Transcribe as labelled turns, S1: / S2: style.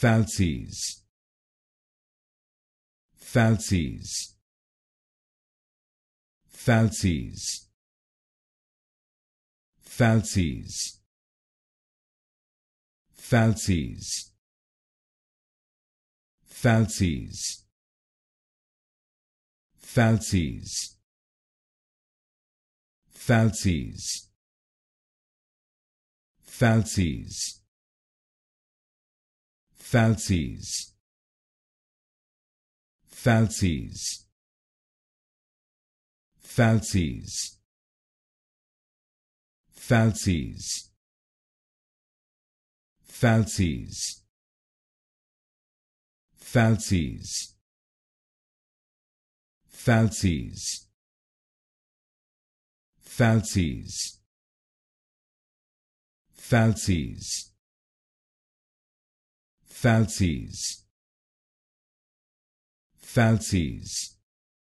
S1: falsies falsies falsies falsies falsies falsies falsies falsies falsies falsies falsies falsies falsies falsies falsies falsies falsies falsies falsies falsies